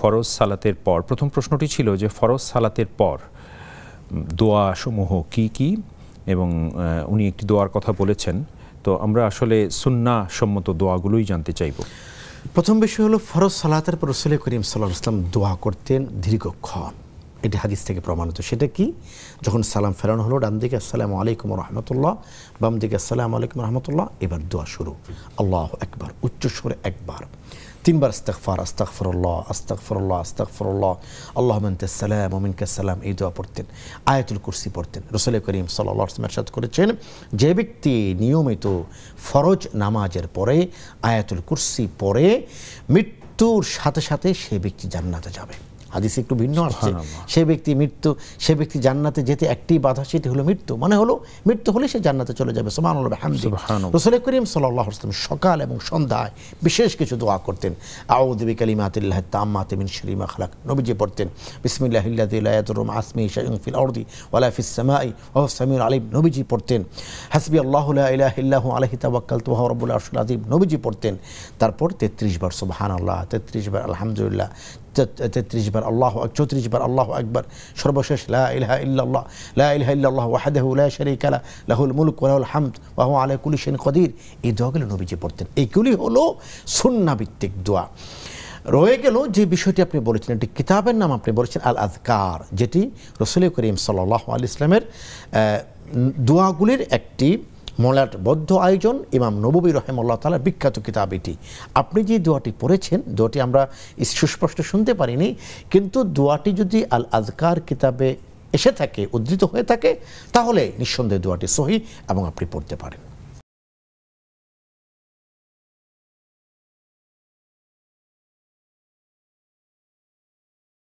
ফরজ সালাতের পর প্রথম প্রশ্নটি ছিল যে ফরজ সালাতের পর দোয়া সমূহ কি কি এবং উনি একটি দোয়ার কথা বলেছেন তো আমরা আসলে সুন্না সম্মত দোয়াগুলোই জানতে চাইব প্রথম বিষয় হলো ফরজ সালাতের পর রসুল করিম সাল্লাহ ইসলাম দোয়া করতেন দীর্ঘক্ষণ এটি হাদিস থেকে প্রমাণিত সেটা কি যখন সালাম ফেরানো হলো ডান দিকে আসসালাম আলাইকুম রহমতুল্লাহ বাম দিকে আসসালাম আলাইকুম রহমতুল্লাহ এবার দোয়া শুরু আল্লাহ একবার উচ্চ একবার তিনবার আস্তাকফার আস্তাকফরুল্লাহ আস্তাকফরুল্লাহ আস্তাকফরুল্লাহ আল্লাহ সালাম ওমিনকা সালাম এই দোয়া পড়তেন আয়াতুল কুরসি পড়তেন রসুল করিম সাল্লাহ সাদ করেছেন যে ব্যক্তি নিয়মিত ফরজ নামাজের পরে আয়াতুল কুরসি পরে মৃত্যুর সাথে সাথে সে ব্যক্তি জান্নাতে যাবে হাদিস একটু ভিন্ন আসছে সে ব্যক্তি মৃত্যু সে ব্যক্তি জান্নাতে যেতে একটি বাধা সেটি হলো মৃত্যু মানে হলো মৃত্যু হলে সে জান্নাতে চলে যাবে সোমানুল রসুল করিম সকাল এবং সন্ধ্যায় বিশেষ কিছু দোয়া করতেন আউদ্দিবি কালিমাতিল্লাহ তাম্মাতে মিন শরিমা খালাক নবীজি পড়তেন বিসমিল্লাহিল্লাহরম আসমি শাহফিল অর্দি ওয়ালা ফিসামাই ও সামিউল আলিম নবীজি পড়তেন হাসবি আল্লাহ আলহি তাবাক্কাল তুহা নবীজি পড়তেন তারপর তেত্রিশ বার সুবাহান আল্লাহ তেত্রিশ বার আলহামদুলিল্লাহ তেত্রিশ আল্লাহ চৌত্রিশ বার আল্লাহ আকবর সর্বশেষ লা ইলাহা ইল্লাল্লাহ লা ইলাহা ইল্লাল্লাহ ওয়াহাদাহু লা শারীকা লা লাহুল মুলক এই দোয়াগুলো নবীজি পড়তেন এইগুলি হলো সুন্নাবিত্তিক দোয়া রয়ে গেল যে বিষয়টি আপনি বলেছেন একটি কিতাবের নাম আপনি বলেছেন আল আজকার যেটি রসুল করিম সাল্লাহ আল ইসলামের দোয়াগুলির একটি মোলাট বদ্ধ আয়োজন ইমাম নবী রহেমল্লা তালার বিখ্যাত কিতাব এটি আপনি যে দোয়াটি পড়েছেন দোয়াটি আমরা সুস্পষ্ট শুনতে পারিনি কিন্তু দোয়াটি যদি আল আজকার কিতাবে এসে থাকে উদ্ধৃত হয়ে থাকে তাহলে নিঃসন্দেহে দোয়াটি সহি এবং আপনি পড়তে পারেন